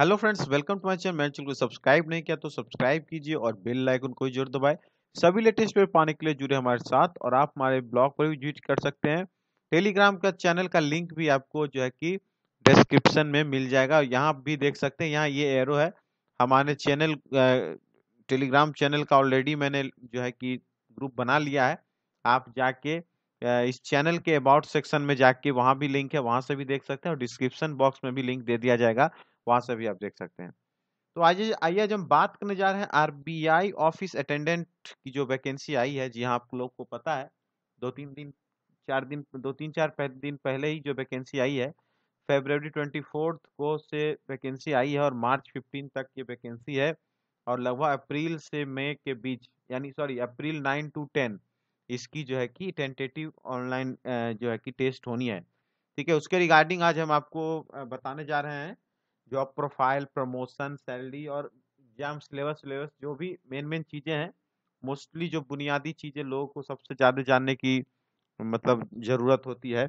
hello friends welcome to my channel मैंने channel को subscribe नहीं किया तो सब्सक्राइब कीजिए और बेल लाइकन को जरूर दबाएं सभी लेटेस्ट पेपर पाने के लिए जुड़े हमारे साथ और आप हमारे ब्लॉग पर भी विजिट कर सकते हैं टेलीग्राम का चैनल का लिंक भी आपको जो है कि डिस्क्रिप्शन में मिल जाएगा यहाँ भी देख सकते हैं यहाँ ये एरो है हमारे चैनल टेलीग्राम चैनल का ऑलरेडी मैंने जो है कि ग्रुप बना लिया है आप जाके इस चैनल के अबाउट सेक्शन में जाके वहाँ भी लिंक है वहाँ से भी देख सकते हैं और डिस्क्रिप्शन बॉक्स में भी लिंक दे दिया जाएगा वहाँ से भी आप देख सकते हैं तो आइए आइए आज हम बात करने जा रहे हैं आरबीआई ऑफिस अटेंडेंट की जो वैकेंसी आई है जी हाँ आप लोग को पता है दो तीन दिन चार दिन दो तीन चार पह, दिन पहले ही जो वैकेंसी आई है फेबररी ट्वेंटी फोर्थ को से वैकेंसी आई है और मार्च फिफ्टीन तक ये वैकेंसी है और लगभग अप्रैल से मई के बीच यानी सॉरी अप्रैल नाइन टू टेन इसकी जो है कि टेंटेटिव ऑनलाइन जो है कि टेस्ट होनी है ठीक है उसके रिगार्डिंग आज हम आपको बताने जा रहे हैं जॉब प्रोफाइल प्रमोशन सैलरी और एग्जाम सिलेबस सिलेबस जो भी मेन मेन चीज़ें हैं मोस्टली जो बुनियादी चीज़ें लोगों को सबसे ज़्यादा जानने की मतलब ज़रूरत होती है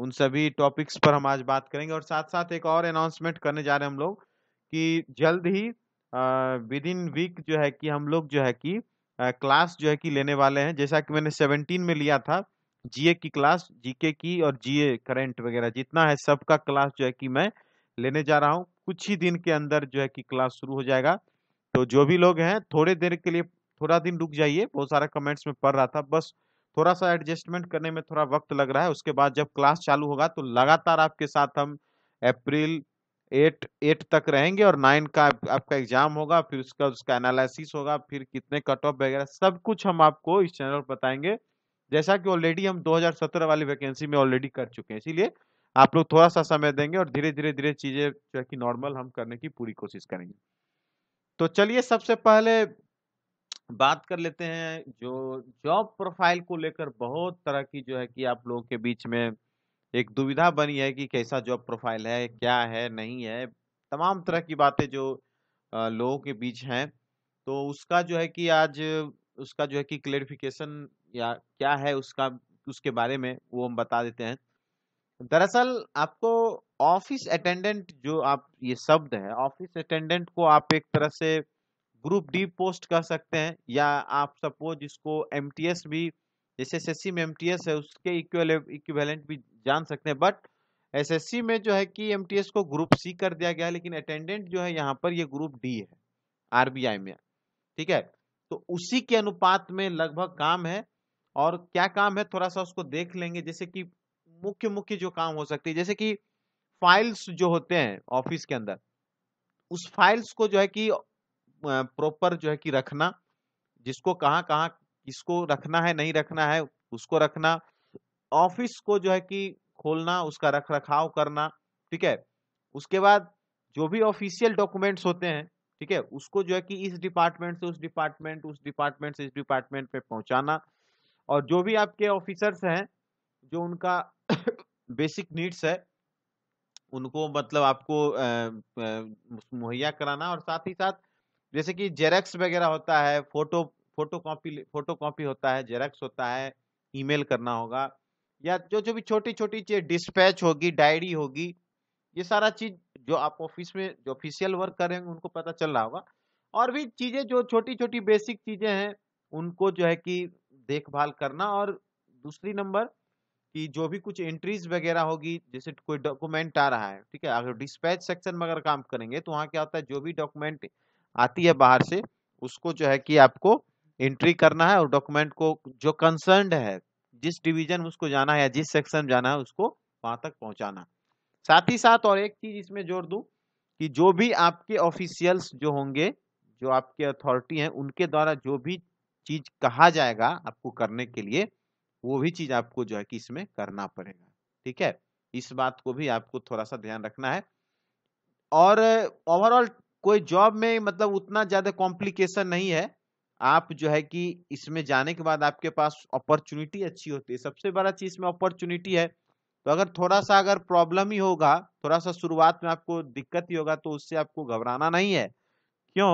उन सभी टॉपिक्स पर हम आज बात करेंगे और साथ साथ एक और अनाउंसमेंट करने जा रहे हैं हम लोग कि जल्द ही विद इन वीक जो है कि हम लोग जो है कि क्लास जो है कि लेने वाले हैं जैसा कि मैंने सेवनटीन में लिया था जीए की क्लास जीके की और जीए करंट वगैरह जितना है सबका क्लास जो है कि मैं लेने जा रहा हूँ कुछ ही दिन के अंदर जो है कि क्लास शुरू हो जाएगा तो जो भी लोग हैं थोड़े देर के लिए थोड़ा दिन रुक जाइए बहुत सारा कमेंट्स में पढ़ रहा था बस थोड़ा सा एडजस्टमेंट करने में थोड़ा वक्त लग रहा है उसके बाद जब क्लास चालू होगा तो लगातार आपके साथ हम अप्रैल एट एट तक रहेंगे और नाइन का आप, आपका एग्जाम होगा फिर उसका उसका एनालिसिस होगा फिर कितने कट ऑफ वगैरह सब कुछ हम आपको इस चैनल पर बताएंगे जैसा कि ऑलरेडी हम 2017 वाली वैकेंसी में ऑलरेडी कर चुके हैं इसीलिए आप लोग थोड़ा सा समय देंगे और धीरे धीरे धीरे चीजें जो है कि नॉर्मल हम करने की पूरी कोशिश करेंगे तो चलिए सबसे पहले बात कर लेते हैं जो जॉब प्रोफाइल को लेकर बहुत तरह की जो है कि आप लोगों के बीच में एक दुविधा बनी है कि कैसा जॉब प्रोफाइल है क्या है नहीं है तमाम तरह की बातें जो लोगों के बीच हैं तो उसका जो है कि आज उसका जो है कि क्लेरिफिकेशन या क्या है उसका उसके बारे में वो हम बता देते हैं दरअसल आपको ऑफिस अटेंडेंट जो आप ये शब्द है ऑफिस अटेंडेंट को आप एक तरह से ग्रुप डी पोस्ट कह सकते हैं या आप सपोज इसको एम भी जैसे एस में एम है उसके इक्वेलेंट भी जान सकते हैं बट एस में जो है कि एम को ग्रुप सी कर दिया गया लेकिन अटेंडेंट जो है यहाँ पर ये ग्रुप डी है आरबीआई में ठीक है तो उसी के अनुपात में लगभग काम है और क्या काम है थोड़ा सा उसको देख लेंगे जैसे कि मुख्य मुख्य जो काम हो सकती है जैसे कि फाइल्स जो होते हैं ऑफिस के अंदर उस फाइल्स को जो है कि प्रॉपर जो है कि रखना जिसको कहाँ कहाँ किसको रखना है नहीं रखना है उसको रखना ऑफिस को जो है कि खोलना उसका रख रखाव करना ठीक है उसके बाद जो भी ऑफिशियल डॉक्यूमेंट्स होते हैं ठीक है उसको जो है कि इस डिपार्टमेंट से उस डिपार्टमेंट उस डिपार्टमेंट से इस डिपार्टमेंट पे पहुंचाना और जो भी आपके ऑफिसर्स हैं जो उनका बेसिक नीड्स है उनको मतलब आपको मुहैया कराना और साथ ही साथ जैसे कि जेरेक्स वगैरह होता है photo photo copy photo copy होता है जेरेक्स होता है ईमेल करना होगा या जो जो भी छोटी छोटी चीज डिस्पैच होगी डायरी होगी ये सारा चीज जो आप ऑफिस में जो ऑफिशियल वर्क हैं उनको पता चल रहा होगा और भी चीजें जो छोटी छोटी बेसिक चीजें हैं उनको जो है कि देखभाल करना और दूसरी नंबर कि जो भी कुछ एंट्रीज वगैरह होगी जैसे कोई डॉक्यूमेंट आ रहा है ठीक है अगर डिस्पैच सेक्शन में अगर काम करेंगे तो वहाँ क्या होता है जो भी डॉक्यूमेंट आती है बाहर से उसको जो है कि आपको एंट्री करना है और डॉक्यूमेंट को जो कंसर्न है जिस डिवीजन उसको जाना है या जिस सेक्शन जाना है उसको वहां तक पहुंचाना साथ ही साथ और एक चीज़ इसमें जोड़ दू कि जो भी आपके ऑफिशियल्स जो होंगे जो आपके अथॉरिटी हैं उनके द्वारा जो भी चीज़ कहा जाएगा आपको करने के लिए वो भी चीज आपको जो है कि इसमें करना पड़ेगा ठीक है इस बात को भी आपको थोड़ा सा ध्यान रखना है और ओवरऑल कोई जॉब में मतलब उतना ज्यादा कॉम्प्लिकेशन नहीं है आप जो है कि इसमें जाने के बाद आपके पास अपॉर्चुनिटी अच्छी होती है सबसे बड़ा चीज में अपॉर्चुनिटी है तो अगर थोड़ा सा अगर प्रॉब्लम ही होगा थोड़ा सा शुरुआत में आपको दिक्कत ही होगा तो उससे आपको घबराना नहीं है क्यों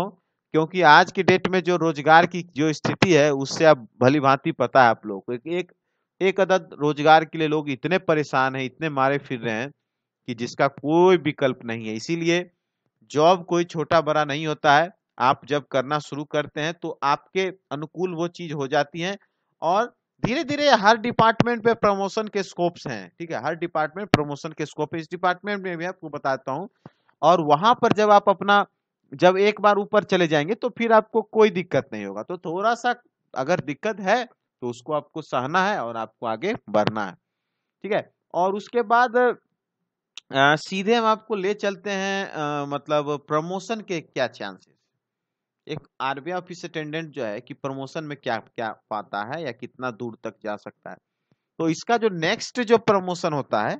क्योंकि आज की डेट में जो रोजगार की जो स्थिति है उससे अब भली भांति पता है आप लोग को एक एक अदद रोजगार के लिए लोग इतने परेशान हैं इतने मारे फिर रहे हैं कि जिसका कोई विकल्प नहीं है इसीलिए जॉब कोई छोटा बड़ा नहीं होता है आप जब करना शुरू करते हैं तो आपके अनुकूल वो चीज हो जाती है और धीरे धीरे हर डिपार्टमेंट पे प्रमोशन के स्कोप्स हैं ठीक है हर डिपार्टमेंट प्रमोशन के स्कोप इस डिपार्टमेंट में भी आपको बताता हूँ और वहां पर जब आप अपना जब एक बार ऊपर चले जाएंगे तो फिर आपको कोई दिक्कत नहीं होगा तो थोड़ा सा अगर दिक्कत है तो उसको आपको सहना है और आपको आगे बढ़ना है ठीक है और उसके बाद आ, सीधे हम आपको ले चलते हैं आ, मतलब प्रमोशन के क्या चांसेस एक आरबीआई ऑफिस अटेंडेंट जो है कि प्रमोशन में क्या क्या पाता है या कितना दूर तक जा सकता है तो इसका जो नेक्स्ट जो प्रमोशन होता है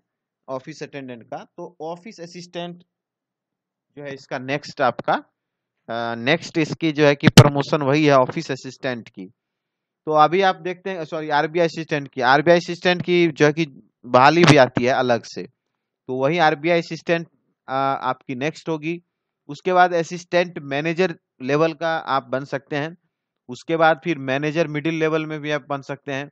ऑफिस अटेंडेंट का तो ऑफिस असिस्टेंट जो है इसका नेक्स्ट आपका नेक्स्ट इसकी जो है कि प्रमोशन वही है ऑफिस असिस्टेंट की तो अभी आप देखते हैं सॉरी आरबीआई असिस्टेंट की आरबीआई असिस्टेंट की जो है कि बहाली भी आती है अलग से तो वही आरबीआई असिस्टेंट आपकी नेक्स्ट होगी उसके बाद असिस्टेंट मैनेजर लेवल का आप बन सकते हैं उसके बाद फिर मैनेजर मिडिल लेवल में भी आप बन सकते हैं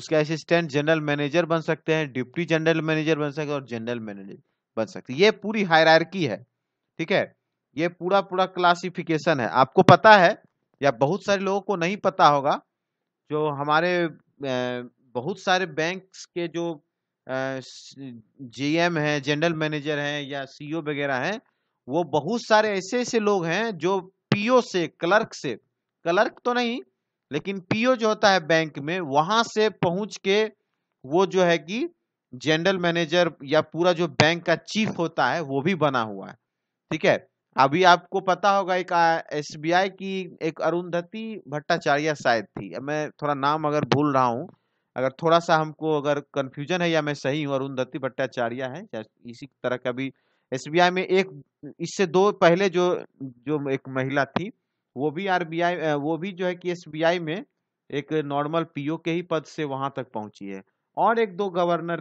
उसके असिस्टेंट जनरल मैनेजर बन सकते हैं डिप्टी जनरल मैनेजर बन सकते हैं और जनरल मैनेजर बन सकते हैं ये पूरी हायरकी है ठीक है ये पूरा पूरा क्लासिफिकेशन है आपको पता है या बहुत सारे लोगों को नहीं पता होगा जो हमारे बहुत सारे बैंक्स के जो जीएम हैं जनरल मैनेजर हैं या सीईओ e वगैरह हैं वो बहुत सारे ऐसे ऐसे लोग हैं जो पीओ से क्लर्क से क्लर्क तो नहीं लेकिन पीओ जो होता है बैंक में वहां से पहुंच के वो जो है कि जनरल मैनेजर या पूरा जो बैंक का चीफ होता है वो भी बना हुआ है ठीक है अभी आपको पता होगा एक एस की एक अरुंधति भट्टाचार्य शायद थी मैं थोड़ा नाम अगर भूल रहा हूँ अगर थोड़ा सा हमको अगर कन्फ्यूजन है या मैं सही हूँ अरुंधति भट्टाचार्य है इसी तरह का भी एस में एक इससे दो पहले जो जो एक महिला थी वो भी आर वो भी जो है कि एस में एक नॉर्मल पीओ के ही पद से वहां तक पहुंची है और एक दो गवर्नर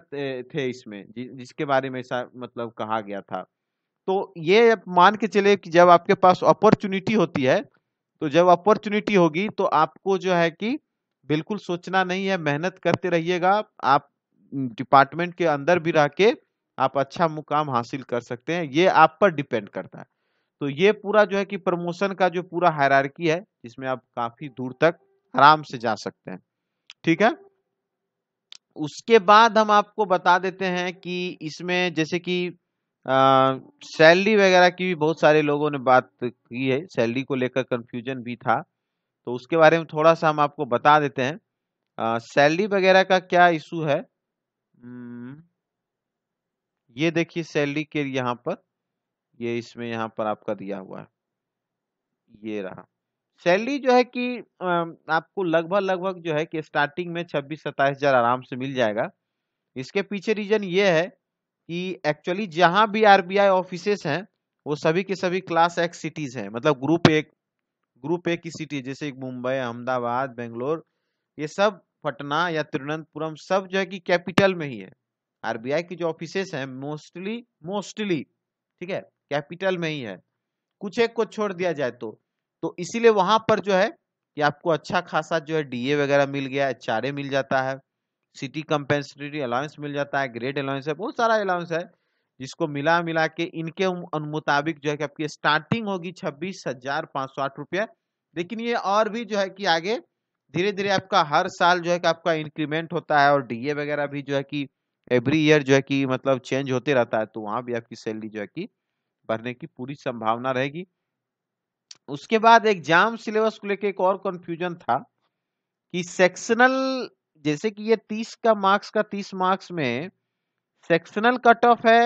थे इसमें जिसके बारे में ऐसा मतलब कहा गया था तो ये मान के चले कि जब आपके पास अपॉर्चुनिटी होती है तो जब अपॉर्चुनिटी होगी तो आपको जो है कि बिल्कुल सोचना नहीं है मेहनत करते रहिएगा आप डिपार्टमेंट के अंदर भी रह के आप अच्छा मुकाम हासिल कर सकते हैं ये आप पर डिपेंड करता है तो ये पूरा जो है कि प्रमोशन का जो पूरा हायरार्की है इसमें आप काफी दूर तक आराम से जा सकते हैं ठीक है उसके बाद हम आपको बता देते हैं कि इसमें जैसे कि सैलरी वगैरह की भी बहुत सारे लोगों ने बात की है सैलरी को लेकर कंफ्यूजन भी था तो उसके बारे में थोड़ा सा हम आपको बता देते हैं सैलरी वगैरह का क्या इशू है हम्म, ये देखिए सैलरी के यहाँ पर ये इसमें यहाँ पर आपका दिया हुआ है ये रहा सैलरी जो है कि आपको लगभग लगभग जो है कि स्टार्टिंग में छब्बीस सत्ताईस हजार आराम से मिल जाएगा इसके पीछे रीजन ये है कि एक्चुअली जहां भी आरबीआई ऑफिसेस हैं वो सभी के सभी क्लास एक्स सिटीज हैं मतलब ग्रुप एक ग्रुप ए की सिटी जैसे मुंबई अहमदाबाद बेंगलोर ये सब पटना या तिरुवनंतपुरम सब जो है कि कैपिटल में ही है आरबीआई की जो ऑफिसेस हैं मोस्टली मोस्टली ठीक है कैपिटल में ही है कुछ एक को छोड़ दिया जाए तो तो इसीलिए वहां पर जो है कि आपको अच्छा खासा जो है डीए वगैरह मिल गया एच मिल जाता है सिटी कंपेंसेटरी अलाउंस मिल जाता है ग्रेड अलाउंस है बहुत सारा अलाउंस है जिसको मिला मिला के इनके मुताबिक जो है कि आपकी स्टार्टिंग होगी छब्बीस हजार पाँच सौ आठ रुपया लेकिन ये और भी जो है कि आगे धीरे धीरे आपका हर साल जो है कि आपका इंक्रीमेंट होता है और डीए वगैरह भी जो है कि एवरी ईयर जो है कि मतलब चेंज होते रहता है तो वहाँ भी आपकी सैलरी जो है कि बढ़ने की पूरी संभावना रहेगी उसके बाद एग्जाम सिलेबस को लेकर एक और कन्फ्यूजन था कि सेक्शनल जैसे कि ये तीस का मार्क्स का तीस मार्क्स में सेक्शनल कट ऑफ है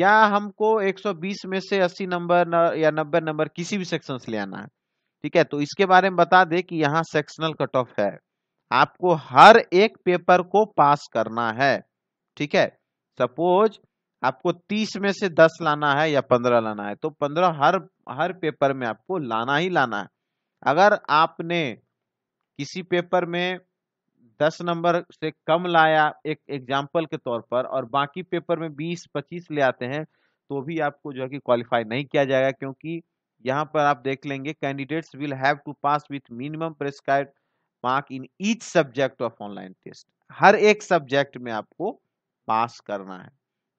या हमको 120 में से 80 नंबर या 90 नंबर किसी भी सेक्शन से ले आना है ठीक है तो इसके बारे में बता दे कि यहाँ सेक्शनल कट ऑफ है आपको हर एक पेपर को पास करना है ठीक है सपोज आपको 30 में से 10 लाना है या 15 लाना है तो 15 हर हर पेपर में आपको लाना ही लाना है अगर आपने किसी पेपर में दस नंबर से कम लाया एक एग्जाम्पल के तौर पर और बाकी पेपर में बीस पच्चीस ले आते हैं तो भी आपको जो है कि क्वालिफाई नहीं किया जाएगा क्योंकि यहाँ पर आप देख लेंगे candidates will have to pass with minimum prescribe mark in each subject of online test हर एक सब्जेक्ट में आपको पास करना है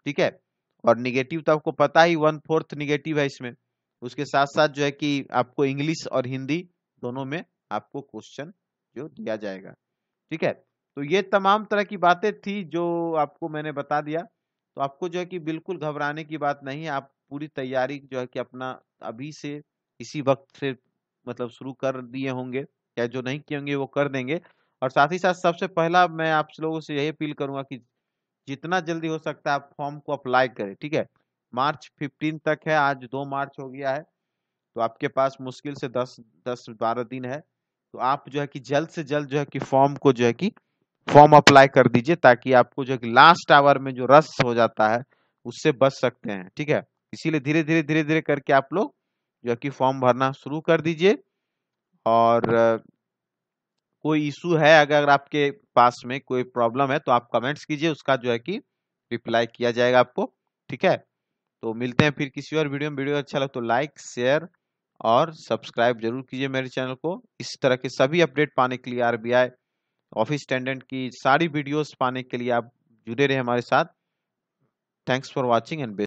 ठीक है और निगेटिव तो आपको पता ही वन फोर्थ निगेटिव है इसमें उसके साथ साथ जो है कि आपको इंग्लिश और हिंदी दोनों में आपको क्वेश्चन जो दिया जाएगा ठीक है तो ये तमाम तरह की बातें थी जो आपको मैंने बता दिया तो आपको जो है कि बिल्कुल घबराने की बात नहीं है आप पूरी तैयारी जो है कि अपना अभी से इसी वक्त से मतलब शुरू कर दिए होंगे या जो नहीं किए होंगे वो कर देंगे और साथ ही साथ सबसे पहला मैं आप लोगों से यही अपील करूंगा कि जितना जल्दी हो सकता है आप फॉर्म को अप्लाई करें ठीक है मार्च फिफ्टीन तक है आज दो मार्च हो गया है तो आपके पास मुश्किल से दस दस बारह दिन है तो आप जो है कि जल्द से जल्द जो है कि फॉर्म को जो है कि फॉर्म अप्लाई कर दीजिए ताकि आपको जो है कि लास्ट आवर में जो रस हो जाता है उससे बच सकते हैं ठीक है इसीलिए धीरे धीरे धीरे धीरे करके आप लोग जो है कि फॉर्म भरना शुरू कर दीजिए और कोई इशू है अगर आपके पास में कोई प्रॉब्लम है तो आप कमेंट्स कीजिए उसका जो है कि रिप्लाई किया जाएगा आपको ठीक है तो मिलते हैं फिर किसी और वीडियो में वीडियो अच्छा लगे तो लाइक शेयर और सब्सक्राइब जरूर कीजिए मेरे चैनल को इस तरह के सभी अपडेट पाने के लिए आरबीआई ऑफिस टेंडेंट की सारी वीडियोस पाने के लिए आप जुड़े रहे हमारे साथ थैंक्स फॉर वॉचिंग एंड